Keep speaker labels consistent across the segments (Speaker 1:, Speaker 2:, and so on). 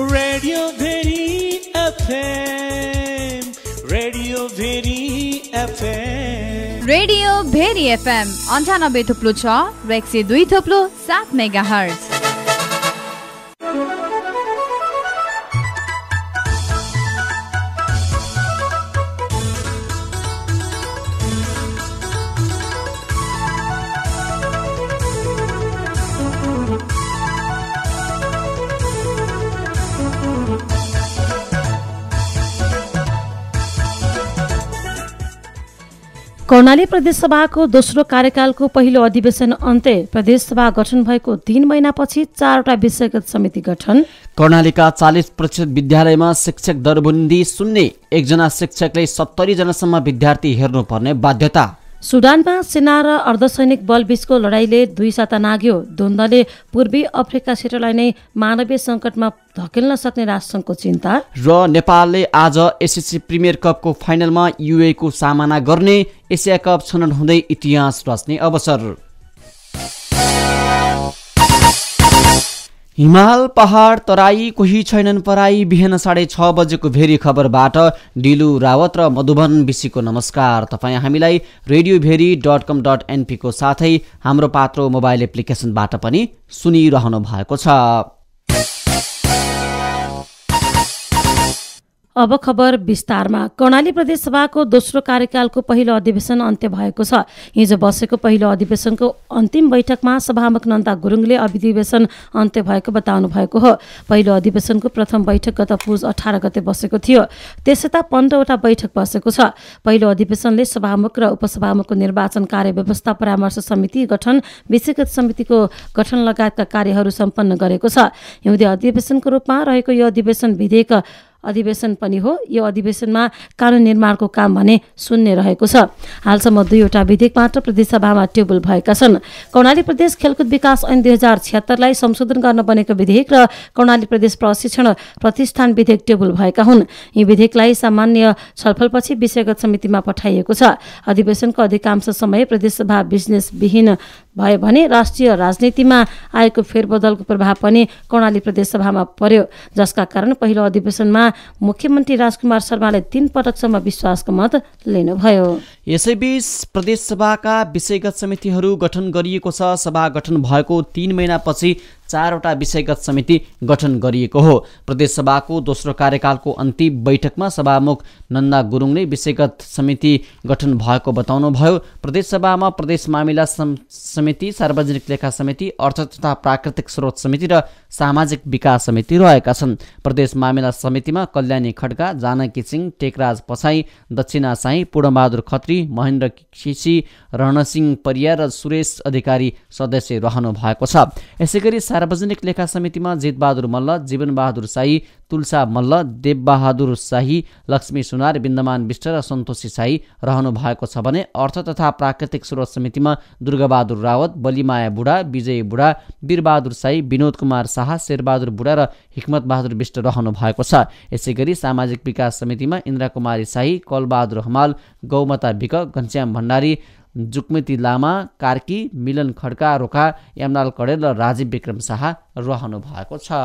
Speaker 1: radio Bheri FM radio Bheri FM radio Bheri FM अन्ठानब्बे थुप्लो छ रेक्सी दुई थुप्लो सात मेगा हर्स
Speaker 2: कर्णाली प्रदेशसभाको दोस्रो कार्यकालको पहिलो अधिवेशन अन्त्य प्रदेशसभा गठन भएको तीन महिनापछि चारवटा विषयगत समिति गठन
Speaker 1: कर्णालीका चालिस प्रतिशत विद्यालयमा शिक्षक दरबन्दी सुन्ने एकजना शिक्षकले सत्तरी जनासम्म विद्यार्थी हेर्नुपर्ने बाध्यता
Speaker 2: सुडानमा सेना र अर्धसैनिक बलबीचको लडाईँले दुई साता नाग्यो द्वन्द्वले पूर्वी अफ्रिका क्षेत्रलाई नै मानवीय सङ्कटमा धकेल्न सक्ने राष्ट्रसङ्घको चिन्ता
Speaker 1: र नेपालले आज एसएससी प्रिमियर कपको फाइनलमा युएको सामना गर्ने एसिया कप छनौट हुँदै इतिहास रच्ने अवसर हिमाल पहाड तराई कोही छैनन् पराई बिहान साढे छ बजेको भेरी खबरबाट डिलु रावत र मधुबन विशीको नमस्कार तपाईँ हामीलाई radio Bheri dot com dot एनपीको साथै हाम्रो पात्रो मोबाइल एप्लिकेसनबाट पनि सुनिरहनु भएको छ
Speaker 2: अब खबर विस्तारमा कर्णाली प्रदेशसभाको दोस्रो कार्यकालको पहिलो अधिवेशन अन्त्य भएको छ हिजो बसेको पहिलो अधिवेशनको अन्तिम बैठकमा सभामुख नन्दा गुरुङले अधिवेशन अन्त्य भएको बताउनु भएको हो पहिलो अधिवेशनको प्रथम बैठक गत पुज अठार गते बसेको थियो त्यस यता पन्ध्रवटा बैठक बसेको छ पहिलो अधिवेशनले सभामुख र उपसभामुखको निर्वाचन कार्य व्यवस्था परामर्श समिति गठन विषयगत समितिको गठन लगायतका कार्यहरू सम्पन्न गरेको छ हिउँदे अधिवेशनको रूपमा रहेको यो अधिवेशन विधेयक अधिवेशन पनि हो यो अधिवेशनमा कानुन निर्माणको काम भने शून्य रहेको छ हालसम्म दुईवटा विधेयक मात्र प्रदेशसभामा टेबल भएका छन् कर्णाली प्रदेश खेलकुद विकास ऐन दुई हजार छिहत्तरलाई संशोधन गर्न बनेको विधेयक र कर्णाली प्रदेश प्रशिक्षण प्रतिष्ठान विधेयक टेबल भएका हुन् यी विधेयकलाई सामान्य छलफलपछि विषयगत समितिमा पठाइएको छ अधिवेशनको अधिकांश समय प्रदेशसभा विहीन भयो भने राष्ट्रिय राजनीतिमा आएको फेरबदलको प्रभाव पनि कर्णाली प्रदेशसभामा पर्यो जसका कारण पहिलो अधिवेशनमा मुख्यमन्त्री राजकुमार शर्माले तीन पटकसम्म विश्वासको मत लिनुभयो
Speaker 1: यसैबीच प्रदेशसभाका विषयगत समितिहरू गठन गरिएको छ सभा गठन भएको तिन महिनापछि चारवटा विषयगत समिति गठन गरिएको हो प्रदेशसभाको दोस्रो कार्यकालको अन्तिम बैठकमा सभामुख नन्दा गुरुङले विषयगत समिति गठन भएको बताउनुभयो प्रदेशसभामा प्रदेश मामिला समिति सार्वजनिक लेखा समिति अर्थ तथा प्राकृतिक स्रोत समिति र सामाजिक विकास समिति रहेका छन् प्रदेश मामिला समितिमा कल्याणी खड्का जानकी सिंह टेकराज पछाई दक्षिणा साई पूर्णबहादुर खत्री मन्त्री महेन्द्र खिसी रणसिंह परिया र सुरेश अधिकारी सदस्य रहनु भएको छ यसै गरी सार्वजनिक लेखा समितिमा जितबहादुर मल्ल जीवनबहादुर साई तुलसा मल्ल देवबहादुर शाही लक्ष्मी सुनार बिन्दमान विष्ट र सन्तोषी शाही रहनु भएको छ भने अर्थ तथा प्राकृतिक स्रोत समितिमा दुर्गाबहादुर रावत बलिमाया बुढा विजय बुढा वीरबहादुर शाही विनोद कुमार शाह शेरबहादुर बुढा र हिक्मत बहादुर विष्ट रहनु भएको छ यसै गरी सामाजिक विकास समितिमा इन्द्रा कुमारी शाही कलबहादुर हमाल गौमता भिक घनश्याम भण्डारी जुकमिती लामा कार्की मिलन खड्का रोका यमलाल कडेल र राजीव विक्रम शाह रहनु भएको छ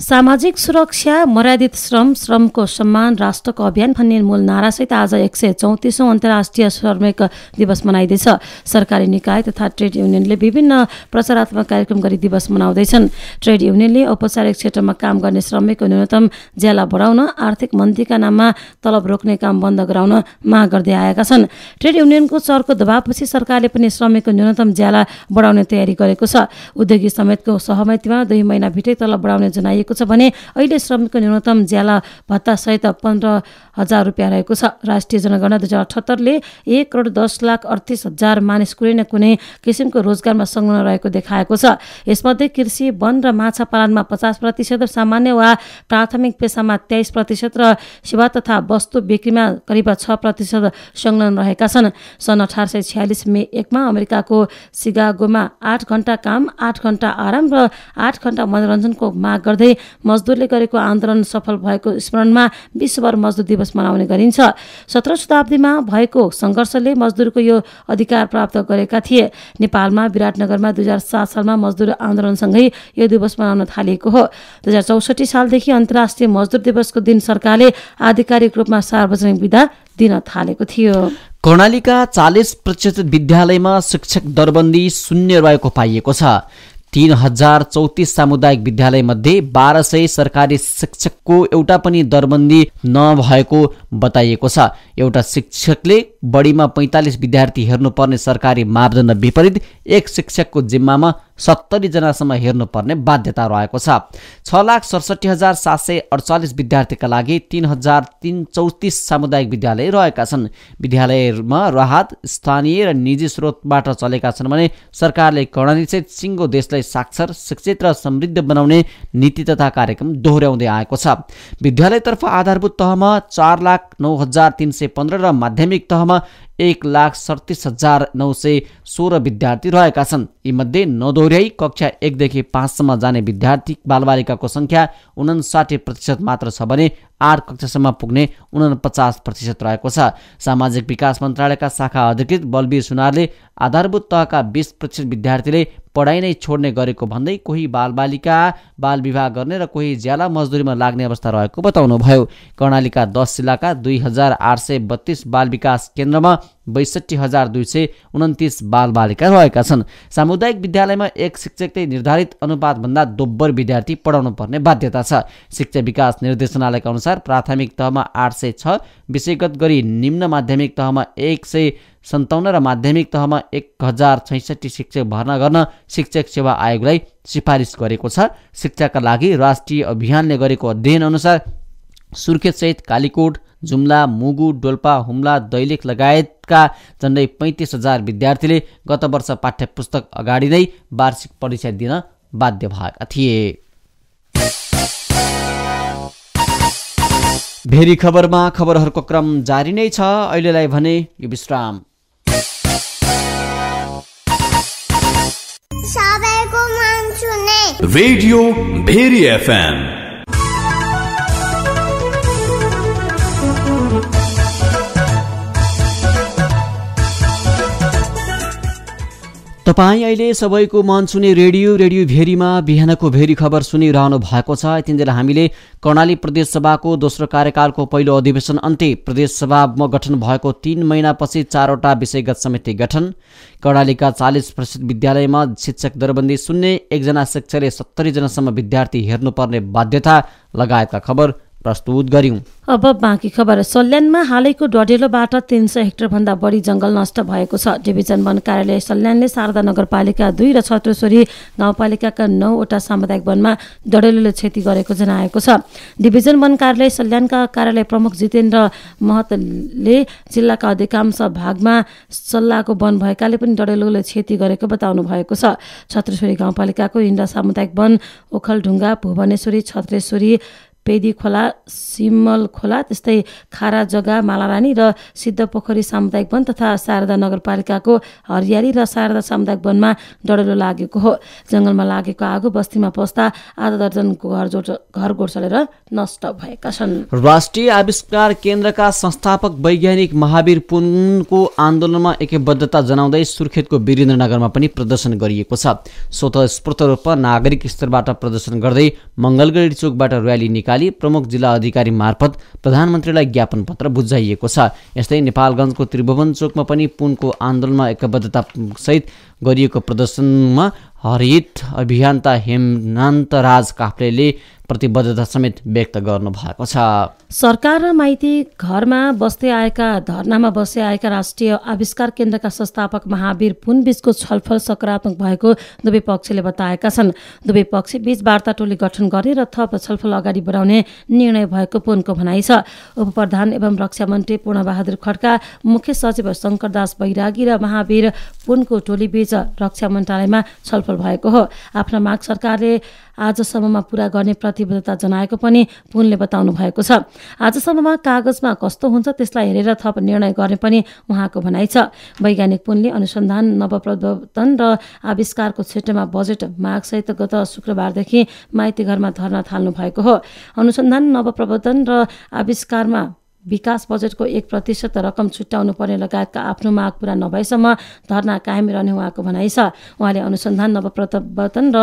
Speaker 2: सामाजिक सुरक्षा मर्यादित श्रम श्रमको सम्मान राष्ट्रको अभियान भन्ने मूल नारासहित आज एक सय चौतिसौँ अन्तर्राष्ट्रिय श्रमिक दिवस मनाइँदैछ सरकारी निकाय तथा ट्रेड युनियनले विभिन्न प्रचारात्मक कार्यक्रम गरी दिवस मनाउँदैछन् ट्रेड युनियनले औपचारिक क्षेत्रमा काम गर्ने श्रमिकको न्यूनतम ज्याला बढाउन आर्थिक मन्दीका नाममा तलब रोक्ने काम बन्द गराउन माग गर्दै आएका छन् ट्रेड युनियनको चरको दबावपछि सरकारले पनि श्रमिकको न्यूनतम ज्याला बढाउने तयारी गरेको छ उद्योगी समेतको सहमतिमा दुई महिनाभित्रै तलब बढाउने जनाइएको रहेको छ भने अहिले श्रमिकको न्यूनतम ज्याला भत्तासहित पन्ध्र हजार रुपियाँ रहेको छ राष्ट्रिय जनगणना दुई हजार अठहत्तरले एक करोड दस लाख अडतिस हजार मानिस कुनै न कुनै किसिमको रोजगारमा संलग्न रहेको देखाएको छ यसमध्ये कृषि वन र माछा पालनमा पचास प्रतिशत सामान्य वा प्राथमिक पेसामा तेइस प्रतिशत र सेवा तथा वस्तु बिक्रीमा करिब छ प्रतिशत संलग्न रहेका छन् सन् अठार सय छ्यालिस मे एकमा अमेरिकाको सिगागोमा आठ घन्टा काम आठ घन्टा आराम र आठ घन्टा मनोरञ्जनको माग गर्दै मजदुरले गरेको आन्दोलन सफल भएको स्मरणमा विश्वभर मजदुर दिवस मनाउने गरिन्छ सत्र शताब्दीमा भएको सङ्घर्षले मजदुरको यो अधिकार प्राप्त गरेका थिए नेपालमा विराटनगरमा दुई हजार सात सालमा मजदुर आन्दोलनसँगै यो दिवस मनाउन थालिएको हो दुई हजार चौसठी सालदेखि अन्तर्राष्ट्रिय मजदुर दिवसको दिन सरकारले आधिकारिक रूपमा सार्वजनिक विधा दिन थालेको थियो
Speaker 1: कर्णालीका चालिस प्रतिशत विद्यालयमा शिक्षक दरबन्दी शून्य रहेको पाइएको छ तीन हजार चौतिस सामुदायिक मध्ये बाह्र सय सरकारी शिक्षकको एउटा पनि दरबन्दी नभएको बताइएको छ एउटा शिक्षकले बढीमा पैँतालिस विद्यार्थी हेर्नुपर्ने सरकारी मापदण्ड विपरीत एक शिक्षकको जिम्मामा सत्तरी जनासम्म हेर्नुपर्ने बाध्यता रहेको छ छ लाख सडसठी हजार सात सय अडचालिस विद्यार्थीका लागि तिन हजार तिन चौतिस सामुदायिक विद्यालय रहेका छन् विद्यालयमा राहत स्थानीय र निजी स्रोतबाट चलेका छन् भने सरकारले कडानीसहित सिङ्गो देशलाई साक्षर शिक्षित र समृद्ध बनाउने नीति तथा कार्यक्रम दोहोऱ्याउँदै आएको छ विद्यालयतर्फ आधारभूत तहमा चार लाख नौ हजार तिन सय पन्ध्र र माध्यमिक तहमा एक लाख सडतिस हजार नौ सय सोह्र विद्यार्थी रहेका छन् यीमध्ये नदोहोऱ्याई कक्षा एकदेखि पाँचसम्म जाने विद्यार्थी बालबालिकाको सङ्ख्या उनासाठी प्रतिशत मात्र छ भने आठ कक्षासम्म पुग्ने उनपचास प्रतिशत रहेको छ सामाजिक विकास मन्त्रालयका शाखा अधिकृत बलबीर सुनारले आधारभूत तहका बिस प्रतिशत विद्यार्थीले पढाइ नै छोड्ने गरेको भन्दै कोही बालबालिका बाल विवाह गर्ने र कोही ज्याला मजदुरीमा लाग्ने अवस्था रहेको बताउनुभयो कर्णालीका दस जिल्लाका दुई हजार आठ सय बत्तिस बाल विकास केन्द्रमा बैसठी हजार दुई सय उन्तिस बालबालिका रहेका छन् सामुदायिक विद्यालयमा एक शिक्षकले निर्धारित अनुपातभन्दा दोब्बर विद्यार्थी पढाउनु पर्ने बाध्यता छ शिक्षा विकास निर्देशनालयका अनुसार प्राथमिक तहमा आठ सय छ विषयगत गरी निम्न माध्यमिक तहमा एक सय सन्ताउन्न र माध्यमिक तहमा एक हजार छैसठी शिक्षक भर्ना गर्न शिक्षक सेवा आयोगलाई सिफारिस गरेको छ शिक्षाका लागि राष्ट्रिय अभियानले गरेको अध्ययन अध्ययनअनुसार सुर्खेतसहित कालीकोट जुम्ला मुगु डोल्पा हुम्ला दैलेख लगायत भारतका झन्डै पैँतिस हजार विद्यार्थीले गत वर्ष पुस्तक अगाडि नै वार्षिक परीक्षा दिन बाध्य भएका थिए भेरी खबरमा खबरहरूको क्रम जारी नै छ अहिलेलाई भने यो विश्राम रेडियो भेरी एफएम तपाईँ अहिले सबैको मन सुने रेडियो रेडियो भेरीमा बिहानको भेरी खबर सुनिरहनु भएको छ यतिन्जेल हामीले कर्णाली प्रदेशसभाको दोस्रो कार्यकालको पहिलो अधिवेशन अन्त्य प्रदेशसभामा गठन भएको तिन महिनापछि चारवटा विषयगत समिति गठन कर्णालीका चालिस प्रतिशत विद्यालयमा शिक्षक दरबन्दी सुन्ने एकजना शिक्षकले सत्तरीजनासम्म विद्यार्थी हेर्नुपर्ने बाध्यता लगायतका खबर प्रस्तुत गर्यौँ
Speaker 2: अब बाँकी खबर सल्यानमा हालैको डडेलोबाट तिन सय हेक्टरभन्दा बढी जङ्गल नष्ट भएको छ डिभिजन वन कार्यालय सल्यानले शारदा नगरपालिका दुई र छत्रेश्वरी गाउँपालिकाका नौवटा सामुदायिक वनमा डडेलोले क्षति गरेको जनाएको छ डिभिजन वन कार्यालय सल्यानका कार्यालय प्रमुख जितेन्द्र महतले जिल्लाका अधिकांश भागमा सल्लाहको वन भएकाले पनि डडेलोले क्षति गरेको बताउनु भएको छ छत्रेश्वरी गाउँपालिकाको इन्डा सामुदायिक वन ओखलढुङ्गा भुवनेश्वरी छत्रेश्वरी पेदी खोला सिमल खोला त्यस्तै खारा जग्गा मालारानी र सिद्ध पोखरी सामुदायिक वन तथा शारदा नगरपालिकाको हरियाली र शारदा सामुदायिक वनमा डढेलो लागेको हो जङ्गलमा लागेको आगो बस्तीमा पस्दा आधा दर्जनको घर जोड घर गोर्सलेर नष्ट भएका छन्
Speaker 1: राष्ट्रिय आविष्कार केन्द्रका संस्थापक वैज्ञानिक महावीर पुनको आन्दोलनमा एकबद्धता जनाउँदै सुर्खेतको वीरेन्द्रनगरमा पनि प्रदर्शन गरिएको छ स्वतस्फूर्त रूपमा नागरिक स्तरबाट प्रदर्शन गर्दै मङ्गलगढी चोकबाट र्याली निकाले प्रमुख जिल्ला अधिकारी मार्फत प्रधानमन्त्रीलाई ज्ञापन पत्र बुझाइएको छ यस्तै नेपालगञ्जको त्रिभुवन चोकमा पनि पुनको आन्दोलनमा सहित गरिएको प्रदर्शनमा हरित अभियन्ता हेमनान्तराज काफ्लेले प्रतिबद्धता समेत व्यक्त गर्नुभएको छ
Speaker 2: सरकार र माइती घरमा बस्दै आएका धरनामा बस्दै आएका राष्ट्रिय आविष्कार केन्द्रका संस्थापक महावीर पुनबीचको छलफल सकारात्मक भएको दुवै पक्षले बताएका छन् दुवै पक्ष बीच वार्ता टोली गठन गर्ने र थप छलफल अगाडि बढाउने निर्णय भएको पुनको भनाइ छ उपप्रधान एवं रक्षा मन्त्री पूर्णबहादुर खड्का मुख्य सचिव शङ्करदास बैरागी र महावीर पुनको टोलीबीच रक्षा मन्त्रालयमा छलफल सफल भएको हो आफ्ना माग सरकारले आजसम्ममा पुरा गर्ने प्रतिबद्धता जनाएको पनि पुनले बताउनु भएको छ आजसम्ममा कागजमा कस्तो हुन्छ त्यसलाई हेरेर थप निर्णय गर्ने पनि उहाँको भनाइ छ वैज्ञानिक पुनले अनुसन्धान नवप्रवर्तन र आविष्कारको क्षेत्रमा बजेट मागसहित गत शुक्रबारदेखि माइती घरमा धर्न थाल्नु भएको हो अनुसन्धान नवप्रवर्तन र आविष्कारमा विकास बजेटको एक प्रतिशत रकम छुट्याउनु पर्ने लगायतका आफ्नो माग पूरा नभएसम्म धरना कायम रहने उहाँको भनाइ छ उहाँले अनुसन्धान नवप्रवर्तन र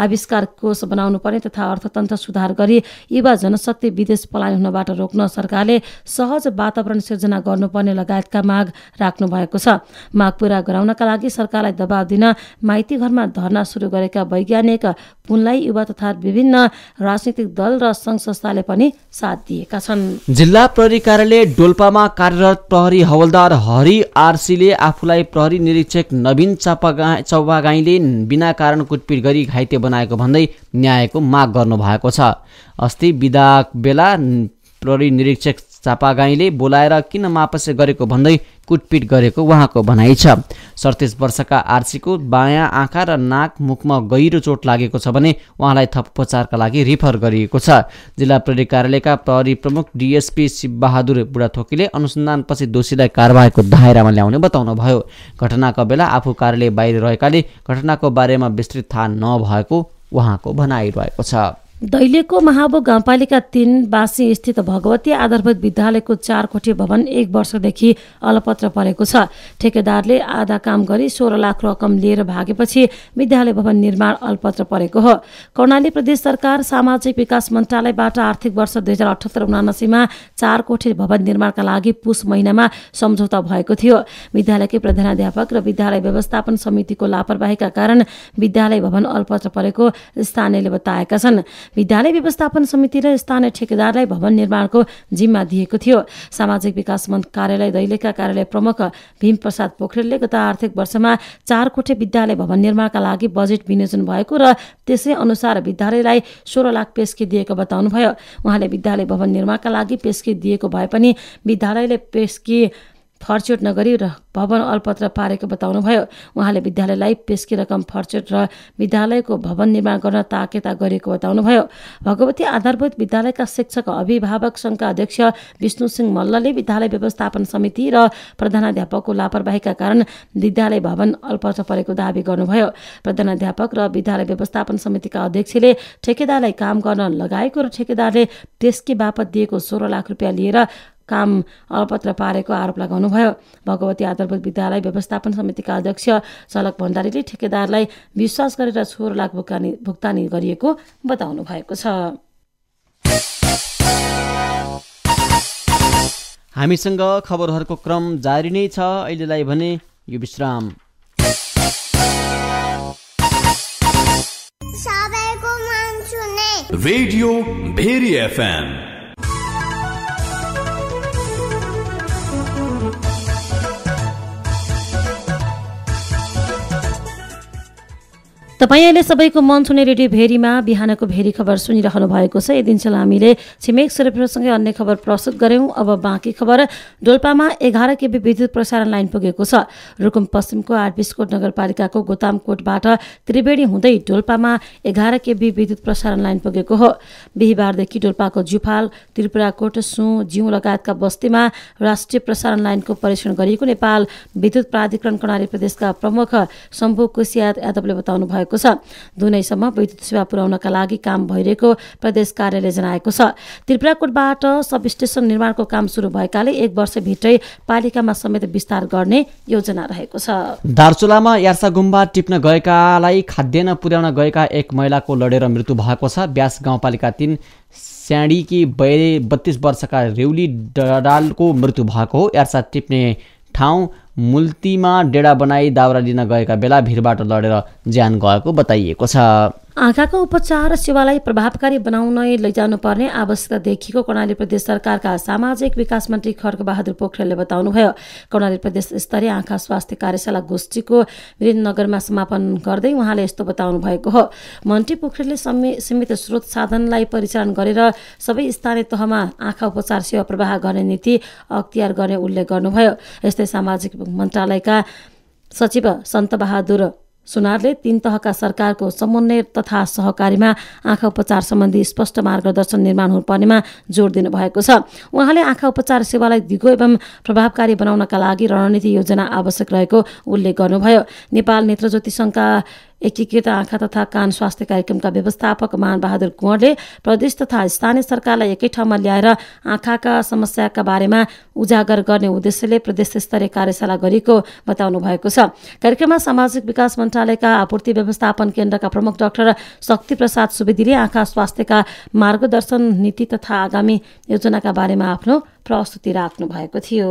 Speaker 2: आविष्कार कोष बनाउनु पर्ने तथा अर्थतन्त्र सुधार गरी युवा जनशक्ति विदेश पलायन हुनबाट रोक्न सरकारले सहज वातावरण सिर्जना गर्नुपर्ने लगायतका माग राख्नु भएको छ माग पूरा गराउनका लागि सरकारलाई दबाव दिन माइती घरमा धरना सुरु गरेका वैज्ञानिक पुनलाई युवा तथा विभिन्न राजनीतिक दल र सङ्घ संस्थाले पनि साथ दिएका छन्
Speaker 1: जिल्ला प्रहरी कार्यालय डोल्पामा कार्यरत प्रहरी हवलदार हरि आरसीले आफूलाई प्रहरी निरीक्षक नवीन चापागा चौबागाईले बिना कारण कुटपिट गरी घाइते बनाएको भन्दै न्यायको माग गर्नुभएको छ अस्ति बिदा बेला प्रहरी निरीक्षक चापागाईले बोलाएर किन मापसे गरेको भन्दै कुटपिट गरेको उहाँको भनाइ छ सडतिस वर्षका आर्सीको बायाँ आँखा र नाक मुखमा गहिरो चोट लागेको छ भने उहाँलाई थप उपचारका लागि रिफर गरिएको छ जिल्ला प्रहरी कार्यालयका प्रहरी प्रमुख डिएसपी शिवबहादुर बुढाथोकीले अनुसन्धानपछि दोषीलाई कारवाहीको दायरामा ल्याउने बताउनुभयो घटनाको बेला आफू कार्यालय बाहिर रहेकाले घटनाको बारेमा विस्तृत थाहा नभएको उहाँको भनाइरहेको छ
Speaker 2: दैलेखको महाबो गाउँपालिका तीन बासी स्थित भगवती आधारभूत विद्यालयको चार कोठी भवन एक वर्षदेखि अलपत्र परेको छ ठेकेदारले आधा काम गरी सोह्र लाख रकम लिएर भागेपछि विद्यालय भवन निर्माण अलपत्र परेको हो कर्णाली प्रदेश सरकार सामाजिक विकास मन्त्रालयबाट आर्थिक वर्ष दुई हजार अठहत्तर उनासीमा चार कोठी भवन निर्माणका लागि पुस महिनामा सम्झौता भएको थियो विद्यालयकै प्रधानाध्यापक र विद्यालय व्यवस्थापन समितिको लापरवाहीका कारण विद्यालय भवन अलपत्र परेको स्थानीयले बताएका छन् विद्यालय व्यवस्थापन समिति र स्थानीय ठेकेदारलाई भवन निर्माणको जिम्मा दिएको थियो सामाजिक विकास मन्त्र कार्यालय दैलेखका कार्यालय प्रमुख भीमप्रसाद पोखरेलले गत आर्थिक वर्षमा चार कोठे विद्यालय भवन निर्माणका लागि बजेट विनियोजन भएको र त्यसै अनुसार विद्यालयलाई सोह्र लाख पेस्की दिएको बताउनुभयो उहाँले विद्यालय भवन निर्माणका लागि पेस्की दिएको भए पनि विद्यालयले पेस्की फर्चोट नगरी र भवन अल्पत्र पारेको बताउनुभयो उहाँले विद्यालयलाई पेस्की रकम फर्चोट र विद्यालयको भवन निर्माण गर्न ताकेता गरेको बताउनुभयो भगवती आधारभूत विद्यालयका शिक्षक अभिभावक सङ्घका अध्यक्ष विष्णु सिंह मल्लले विद्यालय व्यवस्थापन समिति र प्रधानाध्यापकको लापरवाहीका कारण विद्यालय भवन अल्पत्र परेको दावी गर्नुभयो प्रधानाध्यापक र विद्यालय व्यवस्थापन समितिका अध्यक्षले ठेकेदारलाई काम गर्न लगाएको र ठेकेदारले पेस्की बापत दिएको सोह्र लाख रुपियाँ लिएर काम अपत्र पारेको आरोप लगाउनुभयो भगवती आधारभूत विद्यालय व्यवस्थापन समितिका अध्यक्ष सलक भण्डारीले ठेकेदारलाई विश्वास गरेर सोह्र लाख भुक्तानी भुक्तानी गरिएको बताउनु भएको छ
Speaker 1: हामीसँग खबरहरूको क्रम जारी नै छ अहिलेलाई भने यो विश्राम रेडियो भेरी एफएम
Speaker 2: तपाईँ अहिले सबैको मन सुने रेडियो भेरीमा बिहानको भेरी खबर सुनिरहनु भएको छ यदिनसम्म हामीले छिमेक सरसँगै अन्य खबर प्रस्तुत गऱ्यौँ अब बाँकी खबर डोल्पामा एघार केबी विद्युत प्रसारण लाइन पुगेको छ रुकुम पश्चिमको आरबिसकोट नगरपालिकाको गोतामकोटबाट त्रिवेणी हुँदै डोल्पामा एघार केबी विद्युत प्रसारण लाइन पुगेको हो बिहिबारदेखि डोल्पाको जुफाल त्रिपुराकोट सु जिउ लगायतका बस्तीमा राष्ट्रिय प्रसारण लाइनको परीक्षण गरिएको नेपाल विद्युत प्राधिकरण कर्णाली प्रदेशका प्रमुख शम्भु कुसिया यादवले बताउनु भएको छ दुनैसम्म विद्युत सेवा पुर्याउनका लागि काम भइरहेको प्रदेश कार्यालय जनाएको छ त्रिपुराकोटबाट सब स्टेसन निर्माणको काम सुरु भएकाले एक वर्षभित्रै पालिकामा समेत विस्तार गर्ने योजना रहेको छ
Speaker 1: दार्चुलामा यार्सा गुम्बा टिप्न गएकालाई खाद्यान्न पुर्याउन गएका एक महिलाको लडेर मृत्यु भएको छ ब्यास गाउँपालिका तिन स्याडीकी बैरे बत्तिस वर्षका रेउली डडालको मृत्यु भएको हो यार्सा टिप्ने ठाउँ मुल्तीमा डेडा बनाई दाउरा लिन गएका बेला भिरबाट लडेर ज्यान गएको बताइएको छ
Speaker 2: आँखाको उपचार सेवालाई प्रभावकारी बनाउन लैजानुपर्ने आवश्यकता देखिएको कर्णाली प्रदेश सरकारका सामाजिक विकास मन्त्री बहादुर पोखरेलले बताउनुभयो कर्णाली प्रदेश स्तरीय आँखा स्वास्थ्य कार्यशाला गोष्ठीको वीरनगरमा समापन गर्दै उहाँले यस्तो बताउनु भएको हो मन्त्री पोखरेलले सीमित स्रोत साधनलाई परिचालन गरेर सबै स्थानीय तहमा आँखा उपचार सेवा प्रवाह गर्ने नीति अख्तियार गर्ने उल्लेख गर्नुभयो यस्तै सामाजिक मन्त्रालयका सचिव सन्तबहादुर सुनारले तीन तहका सरकारको समन्वय तथा सहकारीमा आँखा उपचार सम्बन्धी स्पष्ट मार्गदर्शन निर्माण हुनुपर्नेमा जोड दिनुभएको छ उहाँले आँखा उपचार सेवालाई दिगो एवं प्रभावकारी बनाउनका लागि रणनीति योजना आवश्यक रहेको उल्लेख गर्नुभयो नेपाल नेत्रज्योति सङ्घका एकीकृत आँखा तथा कान स्वास्थ्य कार्यक्रमका व्यवस्थापक मानबहादुर कुँवरले प्रदेश तथा स्थानीय सरकारलाई एकै ठाउँमा ल्याएर आँखाका समस्याका बारेमा उजागर गर्ने उद्देश्यले प्रदेश स्तरीय कार्यशाला गरेको बताउनु भएको छ कार्यक्रममा सामाजिक विकास मन्त्रालयका आपूर्ति व्यवस्थापन केन्द्रका प्रमुख डाक्टर शक्तिप्रसाद सुवेदीले आँखा स्वास्थ्यका मार्गदर्शन नीति तथा आगामी योजनाका बारेमा आफ्नो प्रस्तुति राख्नु भएको थियो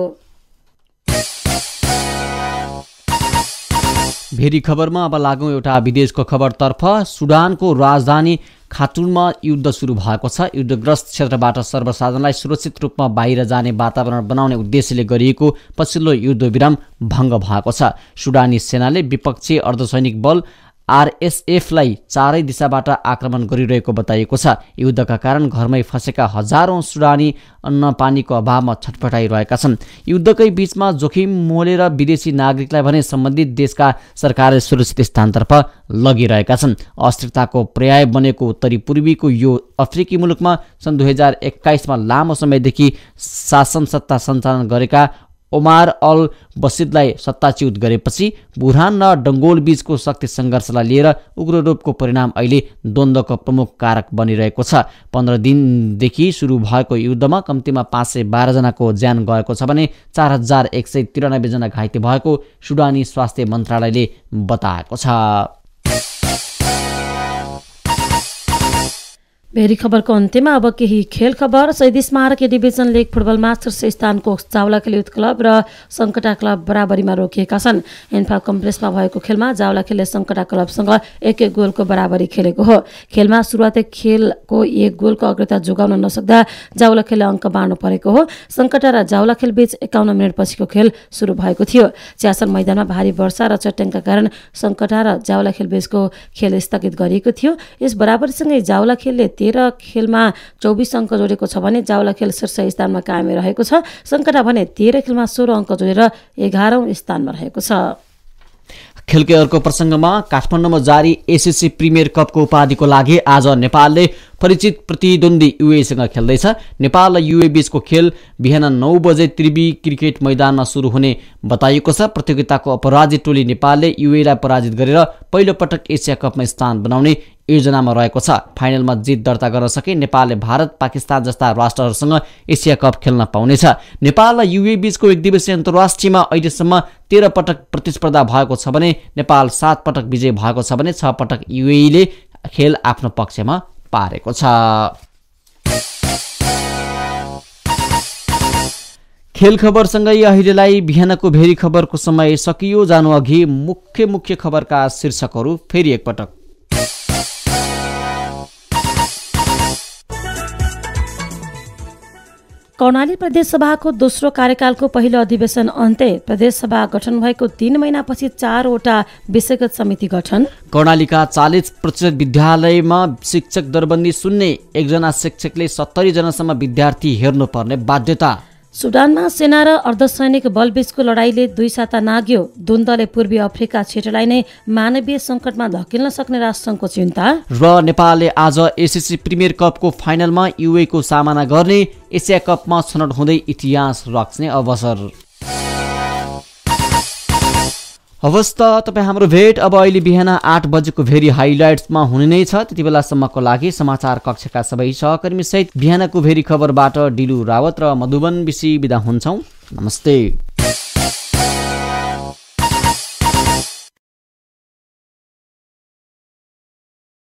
Speaker 1: भेरी खबरमा अब लागौँ एउटा विदेशको खबरतर्फ सुडानको राजधानी खातुनमा युद्ध सुरु भएको छ युद्धग्रस्त क्षेत्रबाट सर्वसाधारणलाई सुरक्षित रूपमा बाहिर जाने वातावरण बनाउने उद्देश्यले गरिएको पछिल्लो युद्धविराम भङ्ग भएको छ सुडानी सेनाले विपक्षी अर्धसैनिक बल आरएसएफलाई चारै दिशाबाट आक्रमण गरिरहेको बताइएको छ युद्धका कारण घरमै फँसेका हजारौँ सुडानी अन्न पानीको अभावमा छटपटाइरहेका छन् युद्धकै बीचमा जोखिम मोलेर विदेशी नागरिकलाई भने सम्बन्धित देशका सरकारले सुरक्षित स्थानतर्फ लगिरहेका छन् अस्थिरताको पर्याय बनेको उत्तरी पूर्वीको यो अफ्रिकी मुलुकमा सन् दुई हजार एक्काइसमा लामो समयदेखि शासन सत्ता सञ्चालन गरेका ओमार अल बसिदलाई सत्ताच्युत गरेपछि बुरहान र बीचको शक्ति सङ्घर्षलाई लिएर उग्र रूपको परिणाम अहिले द्वन्द्वको प्रमुख कारक बनिरहेको छ पन्ध्र दिनदेखि सुरु भएको युद्धमा कम्तीमा पाँच सय बाह्रजनाको ज्यान गएको छ भने चार हजार एक सय त्रियानब्बेजना घाइते भएको सुडानी स्वास्थ्य मन्त्रालयले बताएको छ
Speaker 2: भेरी खबरको अन्त्यमा अब केही खेल खबर सैदी स्मारक डिभिजन लिग फुटबल मास्टर्स स्थानको खेल युथ क्लब र सङ्कटा क्लब बराबरीमा रोकिएका छन् इन्फा कम्प्लेक्समा भएको खेलमा जावला खेलले सङ्कटा क्लबसँग एक एक गोलको बराबरी खेलेको हो खेलमा सुरुवाती खेलको एक गोलको अग्रता जोगाउन नसक्दा जावला खेलले अङ्क बाँड्नु परेको हो सङ्कटा र जावलाखेल बीच एकाउन्न मिनट पछिको खेल सुरु भएको थियो च्यासन मैदानमा भारी वर्षा र चट्याङका कारण सङ्कटा र जावलाखेल बीचको खेल स्थगित गरिएको थियो यस बराबरीसँगै जावला खेलले तेह्र खेलमा चौबिस अङ्क जोडेको छ भने जावला खेल शीर्ष स्थानमा कायमै रहेको छ सङ्कटा भने तेह्र खेलमा सोह्र अङ्क जोडेर एघारौँ स्थानमा रहेको छ
Speaker 1: खेलकै अर्को प्रसङ्गमा काठमाडौँमा जारी एसएससी प्रिमियर कपको उपाधिको लागि आज नेपालले परिचित प्रतिद्वन्दी युएसँग खेल्दैछ नेपाल र युए बीचको खेल बिहान नौ बजे त्रिवी क्रिकेट मैदानमा सुरु हुने बताइएको छ प्रतियोगिताको अपराजित टोली नेपालले युएलाई पराजित गरेर पहिलो पटक एसिया कपमा स्थान बनाउने योजनामा रहेको छ फाइनलमा जित दर्ता गर्न सके नेपालले भारत पाकिस्तान जस्ता राष्ट्रहरूसँग एसिया कप खेल्न पाउनेछ नेपाल र युए बीचको एक दिवसीय अन्तर्राष्ट्रियमा अहिलेसम्म तेह्र पटक प्रतिस्पर्धा भएको छ भने नेपाल सात पटक विजय भएको छ भने छ पटक युएले खेल आफ्नो पक्षमा पारेको छ खेल खबरसँगै अहिलेलाई बिहानको भेरी खबरको समय सकियो जानु अघि मुख्य मुख्य खबरका शीर्षकहरू फेरि एकपटक
Speaker 2: कर्णाली सभाको दोस्रो कार्यकालको पहिलो अधिवेशन अन्त्य सभा गठन भएको तीन महिनापछि चारवटा विषयगत समिति गठन
Speaker 1: कर्णालीका चालिस प्रतिशत विद्यालयमा शिक्षक दरबन्दी सुन्ने एकजना शिक्षकले सत्तरी जनासम्म विद्यार्थी
Speaker 2: हेर्नुपर्ने बाध्यता सुडानमा सेना र अर्धसैनिक बलबीचको लडाईँले दुई साता नाग्यो द्वन्दले पूर्वी अफ्रिका क्षेत्रलाई नै मानवीय सङ्कटमा धकिल्न सक्ने राष्ट्रसङ्घको चिन्ता
Speaker 1: र नेपालले आज एसएससी प्रिमियर कपको फाइनलमा युएको सामना गर्ने एसिया कपमा छनौट हुँदै इतिहास राख्ने अवसर हवस् त तपाईँ हाम्रो भेट अब अहिले बिहान आठ बजेको भेरी हाइलाइट्समा हुने नै छ त्यति बेलासम्मको लागि समाचार कक्षका सबै सहित बिहानको भेरी खबरबाट डिलु रावत र मधुबन विषी विदा हुन्छौँ नमस्ते